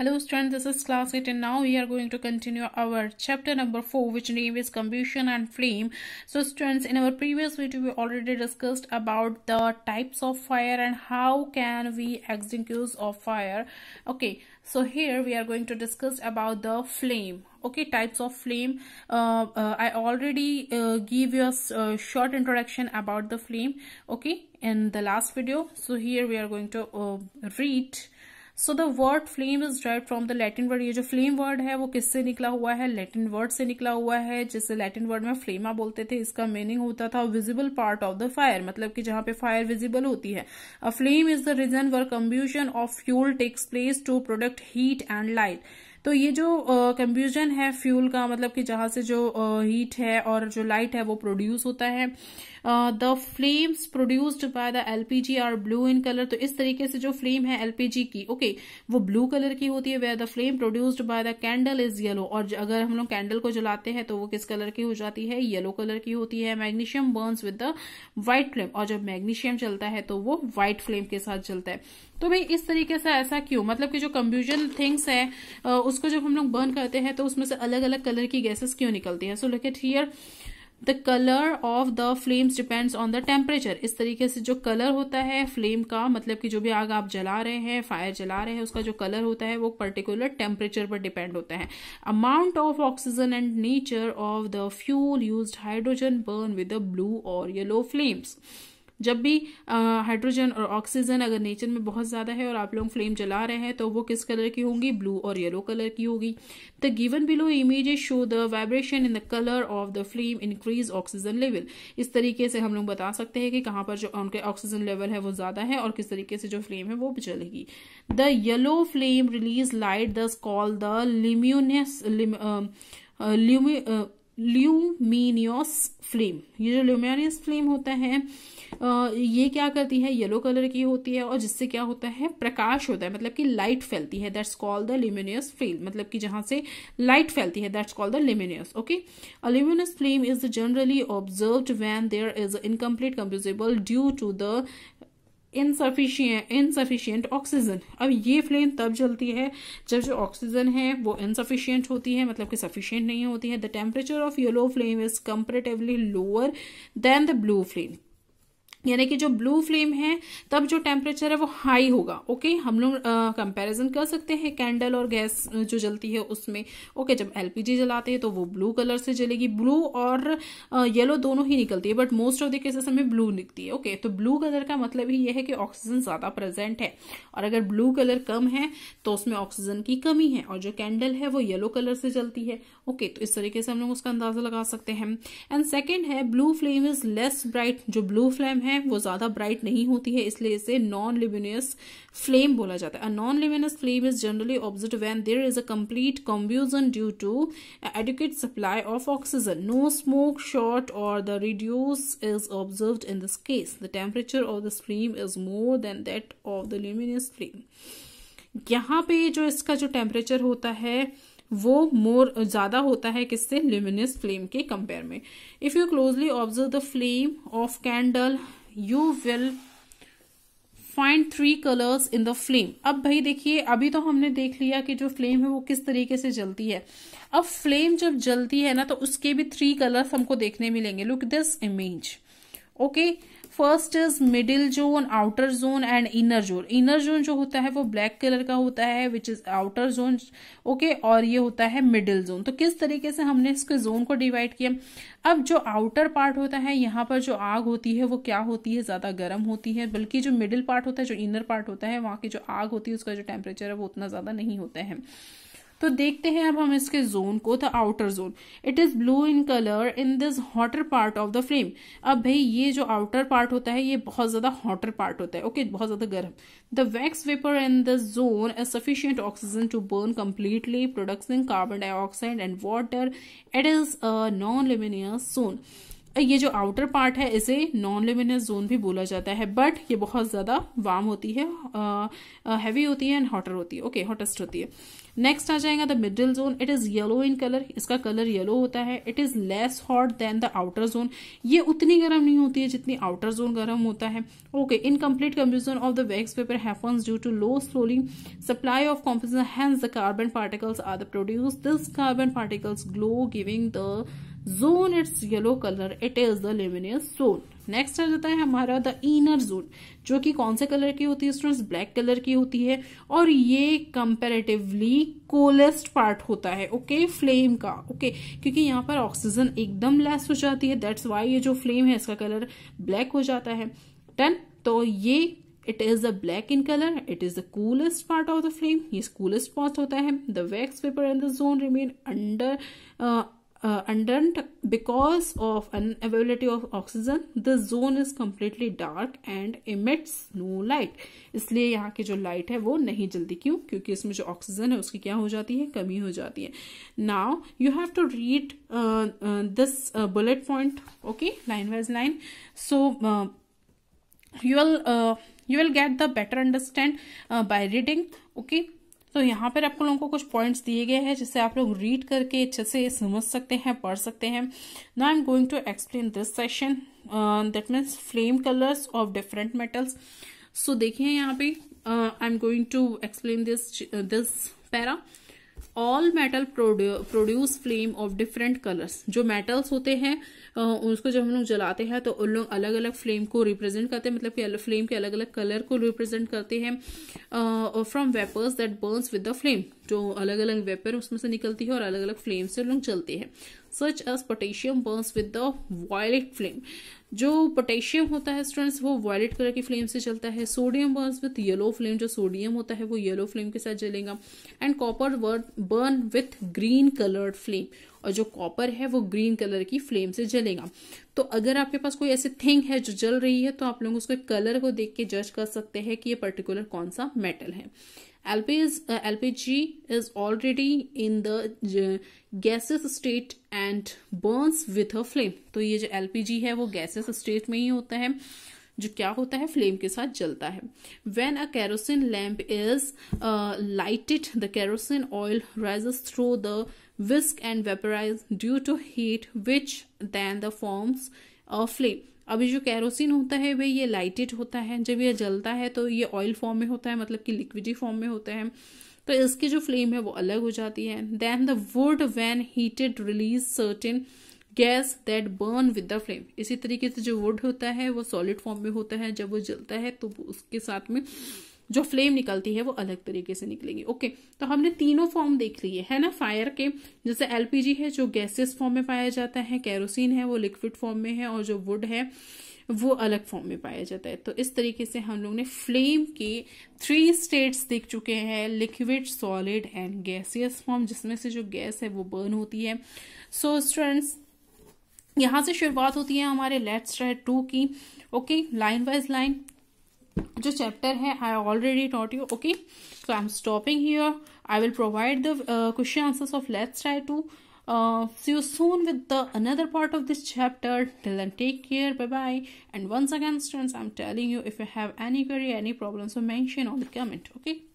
Hello students, this is class 8 and now we are going to continue our chapter number 4 which name is combustion and flame. So students, in our previous video we already discussed about the types of fire and how can we extinguish of fire. Okay, so here we are going to discuss about the flame okay types of flame uh, uh, i already uh, give you a uh, short introduction about the flame okay in the last video so here we are going to uh, read so the word flame is derived from the Latin word ये जो flame word है वो किससे निकला हुआ है Latin word से निकला हुआ है जिसे लैटिन वर्ड में फ्लेमा बोलते थे इसका मीनिंग होता था visible part of the fire मतलब कि जहां पे फायर विजिबल होती है a flame is the region where combustion of fuel takes place to product heat and light तो ये जो कम्ब्यूजन uh, है फ्यूल का मतलब कि जहां से जो हीट uh, है और जो लाइट है वो प्रोड्यूस होता है the flames produced by the LPG are blue in colour तो इस तरीके से जो फ्लेम है एलपीजी की ओके okay, वो ब्लू कलर की होती है way the flame produced by the candle is yellow और अगर हम लोग कैंडल को जलाते हैं तो वो किस कलर की हो जाती है येलो कलर की होती है magnesium burns with the white flame और जब मैग्नीशियम चलता है तो वो व्हाइट फ्लेम के साथ चलता है तो भाई इस तरीके से ऐसा क्यों मतलब कि जो कंफ्यूजन थिंग्स है उसको जब हम लोग बर्न करते हैं तो उसमें से अलग अलग कलर की गैसेस क्यों निकलती है so look at here the colour of the flames depends on the temperature इस तरीके से जो कलर होता है फ्लेम का मतलब कि जो भी आग आप जला रहे हैं फायर जला रहे हैं उसका जो कलर होता है वो पर्टिकुलर टेम्परेचर पर डिपेंड होता है amount of oxygen and nature of the fuel use hydrogen burn with the blue और येलो फ्लेम्स जब भी हाइड्रोजन और ऑक्सीजन अगर नेचर में बहुत ज़्यादा है और आप लोग फ्लेम जला रहे हैं तो वो किस कलर की होंगी ब्लू और येलो कलर की होगी the given below image show the vibration in the colour of the flame increase oxygen level इस तरीके से हम लोग बता सकते हैं कि कहाँ पर जो उनके ऑक्सीजन लेवल है वो ज़्यादा है और किस तरीके से जो फ्लेम है वो चलेगी the yellow flame release light this call the luminous luminous flame ये जो ल्यूमिनियस फ्लेम होता है ये क्या करती है येलो कलर की होती है और जिससे क्या होता है प्रकाश होता है मतलब कि लाइट फैलती है that's call the luminous flame मतलब कि जहां से लाइट फैलती है that's call the luminous okay a luminous flame is generally observe when there is incomplete combustible due to the insufficient insufficient oxygen अब ये फ्लेम तब जलती है जब जो ऑक्सीजन है वो इनसफिशियंट होती है मतलब कि सफिशियंट नहीं होती है the temperature of yellow flame is comparatively lower than the blue flame यानी कि जो ब्लू फ्लेम है तब जो टेम्परेचर है वो हाई होगा ओके हम लोग कंपैरिजन कर सकते हैं कैंडल और गैस जो जलती है उसमें ओके जब एलपीजी जलाते हैं तो वो ब्लू कलर से जलेगी ब्लू और येलो दोनों ही निकलती है but most of the cases हमें ब्लू निकलती है ओके तो ब्लू कलर का मतलब ही यह है कि ऑक्सीजन ज़्यादा प्रेजेंट है और अगर ब्लू कलर कम है तो उसमें ऑक्सीजन की कमी है और जो कैंडल है वो येलो कलर से जलती है ओके तो इस तरीके से हम लोग उसका अंदाजा लगा सकते हैं एंड सेकेंड है blue flame is less bright जो ब्लू फ्लेम है है वो ज़्यादा ब्राइट नहीं होती है इसलिए इसे नॉन लिमिनियस फ्लेम बोला जाता है non luminous flame is generally observe when there is a complete combustion due to adequate supply of oxygen no smoke soot और द रिड्यूस is observe in this case the temperature of this flame is more than that of the luminous flame यहाँ पे जो इसका जो temperature होता है वो मोर ज़्यादा होता है किससे ल्यूमिनियस फ्लेम के कंपेयर में if you closely observe the flame of candle you will find three colours in the flame अब भाई देखिए अभी तो हमने देख लिया कि जो फ्लेम है वो किस तरीके से जलती है अब फ्लेम जब जलती है ना तो उसके भी थ्री कलर्स हमको देखने मिलेंगे look this image okay okay? First is middle zone outer zone and inner zone inner zone जो होता है वो ब्लैक कलर का होता है which is outer zone okay और ये होता है मिडिल जोन तो किस तरीके से हमने इसके जोन को डिवाइड किया अब जो आउटर पार्ट होता है यहाँ पर जो आग होती है वो क्या होती है ज़्यादा गर्म होती है बल्कि जो मिडिल पार्ट होता है जो इनर पार्ट होता है वहाँ की जो आग होती है उसका जो टेम्परेचर है वो उतना ज़्यादा नहीं होता है तो देखते हैं अब हम इसके जोन को the outer zone it is blue in colour in this hotter part of the flame अब भाई ये जो आउटर पार्ट होता है ये बहुत ज्यादा हॉटर पार्ट होता है ओके okay, बहुत ज्यादा गर्म the wax vapour in the zone is sufficient oxygen to burn completely producing carbon dioxide and water it is a non luminous zone ये जो आउटर पार्ट है इसे नॉन लिमिनियस जोन भी बोला जाता है बट ये बहुत ज़्यादा वार्म होती है हैवी होती है एंड हॉटर होती है ओके okay, हॉटेस्ट होती है नेक्स्ट आ जाएगा the middle zone it is yellow in colour इसका कलर येलो होता है it is less hot than the outer zone ये उतनी गर्म नहीं होती है जितनी आउटर जोन गर्म होता है okay incomplete combustion of the wax vapour है due to low slowly supply of composition hence the carbon particles are the produce this carbon particles glow giving the zone its yellow colour it is the luminous zone next आ जाता है हमारा the inner zone जो कि कौन से colour की होती है स्टूडेंट्स ब्लैक कलर की होती है और ये कंपेरेटिवली कोलेस्ट पार्ट होता है ओके okay? फ्लेम का ओके okay? क्योंकि यहाँ पर ऑक्सीजन एकदम लेस हो जाती है दैट्स वाई ये जो फ्लेम है इसका कलर ब्लैक हो जाता है डन तो ये it is a black in colour it is the coolest part of the flame ये कूलेस्ट पार्ट होता है the wax vapour and the zone remain under uh, and because of unavailability of oxygen the zone is completely dark and emits no light इसलिए यहाँ की जो light है वो नहीं जल्दी क्यों क्योंकि इसमें जो oxygen है उसकी क्या हो जाती है कमी हो जाती है now you have to read uh, uh, this uh, bullet point okay line wise line so uh, you will uh, you will get the better understand uh, by reading okay तो यहाँ पर आपको लोगों को कुछ पॉइंट्स दिए गए हैं जिसे आप लोग रीड करके अच्छे से समझ सकते हैं पढ़ सकते हैं ना I am going to explain this session that means flame colours of different metals so देखिए यहाँ पे I am going to explain this this para all metal produce flame of different colours जो मेटल्स होते हैं उसको जब हम लोग जलाते हैं तो उन लोग अलग अलग फ्लेम को रिप्रेजेंट करते हैं मतलब कि फ्लेम के अलग अलग कलर को रिप्रेजेंट करते हैं from vapours that burns with the flame जो तो अलग अलग वेपर उसमें से निकलती है और अलग अलग फ्लेम से लोग चलते हैं such as potassium burn with the violet flame जो पोटेशियम होता है स्टूडेंट्स वो वायलेट कलर की फ्लेम से चलता है sodium burn with yellow flame जो सोडियम होता है वो येलो फ्लेम के साथ जलेगा and copper burn with green coloured flame और जो कॉपर है वो ग्रीन कलर की फ्लेम से जलेगा तो अगर आपके पास कोई ऐसी थिंग है जो जल रही है तो आप लोग उसके कलर को देख के जज कर सकते हैं कि ये पर्टिकुलर कौन सा मेटल है LP is, uh, LPG is already in the uh, gaseous state and burns with a flame तो ये जो LPG है वो gaseous state में ही होता है जो क्या होता है फ्लेम के साथ जलता है when a kerosene lamp is lighted the kerosene oil rises through the wick and vaporise due to heat which then the forms a flame अभी जो कैरोसिन होता है वह ये लाइटेड होता है जब यह जलता है तो ये ऑयल फॉर्म में होता है मतलब कि लिक्विडी फॉर्म में होता है तो इसकी जो फ्लेम है वो अलग हो जाती है then the wood when heated release certain gas that burn with the flame इसी तरीके से जो वुड होता है वो सॉलिड फॉर्म में होता है जब वो जलता है तो उसके साथ में जो फ्लेम निकलती है वो अलग तरीके से निकलेगी ओके तो हमने तीनों फॉर्म देख लिए है ना फायर के जैसे एलपीजी है जो गैसेस फॉर्म में पाया जाता है कैरोसिन है वो लिक्विड फॉर्म में है और जो वुड है वो अलग फॉर्म में पाया जाता है तो इस तरीके से हम लोग ने फ्लेम के थ्री स्टेट्स देख चुके हैं liquid solid and gaseous form जिसमें से जो गैस है वो बर्न होती है सो so, स्टूडेंट्स यहाँ से शुरुआत होती है हमारे लेट्स टू की ओके लाइन वाइज लाइन जो chapter I already taught you. Okay, so I'm stopping here. I will provide the uh, question answers of. Let's try to uh, see you soon with the another part of this chapter till then take care bye bye and once again students i'm telling you if you have any query any problems so mention on the comment okay